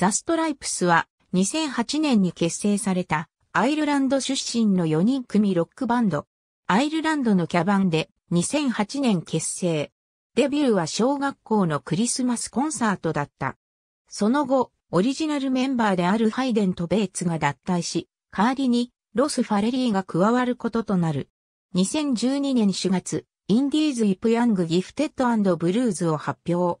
ザ・ストライプスは2008年に結成されたアイルランド出身の4人組ロックバンド。アイルランドのキャバンで2008年結成。デビューは小学校のクリスマスコンサートだった。その後、オリジナルメンバーであるハイデンとベーツが脱退し、代わりにロス・ファレリーが加わることとなる。2012年4月、インディーズ・イプ・ヤング・ギフテッドブルーズを発表。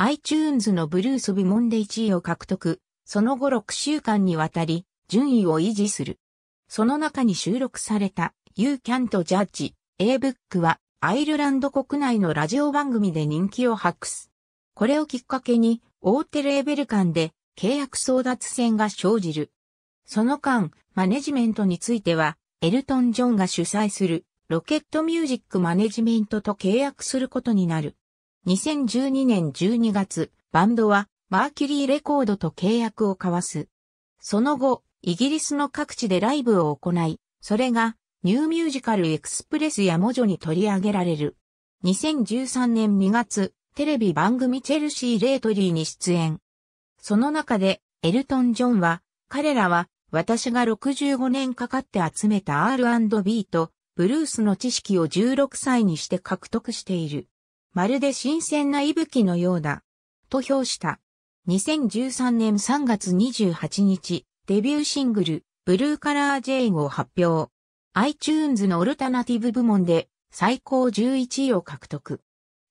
iTunes のブルース部門で1位を獲得、その後6週間にわたり、順位を維持する。その中に収録された You Can't Judge A Book はアイルランド国内のラジオ番組で人気を博す。これをきっかけに大手レーベル間で契約争奪戦が生じる。その間、マネジメントについては、エルトン・ジョンが主催するロケットミュージックマネジメントと契約することになる。2012年12月、バンドはマーキュリーレコードと契約を交わす。その後、イギリスの各地でライブを行い、それがニューミュージカルエクスプレスやモジョに取り上げられる。2013年2月、テレビ番組チェルシー・レートリーに出演。その中で、エルトン・ジョンは、彼らは、私が65年かかって集めた R&B と、ブルースの知識を16歳にして獲得している。まるで新鮮な息吹のようだ。と評した。2013年3月28日、デビューシングル、ブルーカラージェインを発表。iTunes のオルタナティブ部門で最高11位を獲得。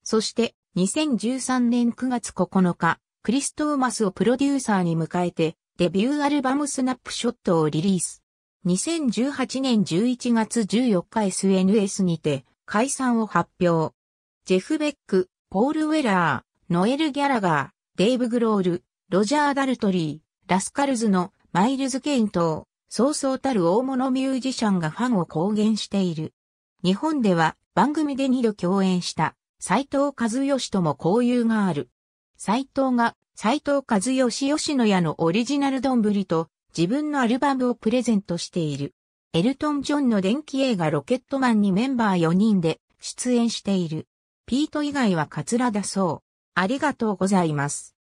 そして2013年9月9日、クリストーマスをプロデューサーに迎えてデビューアルバムスナップショットをリリース。2018年11月14日 SNS にて解散を発表。ジェフ・ベック、ポール・ウェラー、ノエル・ギャラガー、デイブ・グロール、ロジャー・ダルトリー、ラスカルズのマイルズ・ケインとそうそうたる大物ミュージシャンがファンを公言している。日本では番組で2度共演した斎藤和義とも交友がある。斎藤が斎藤和義吉野家のオリジナル丼と自分のアルバムをプレゼントしている。エルトン・ジョンの電気映画ロケットマンにメンバー4人で出演している。ピート以外はカツラだそう。ありがとうございます。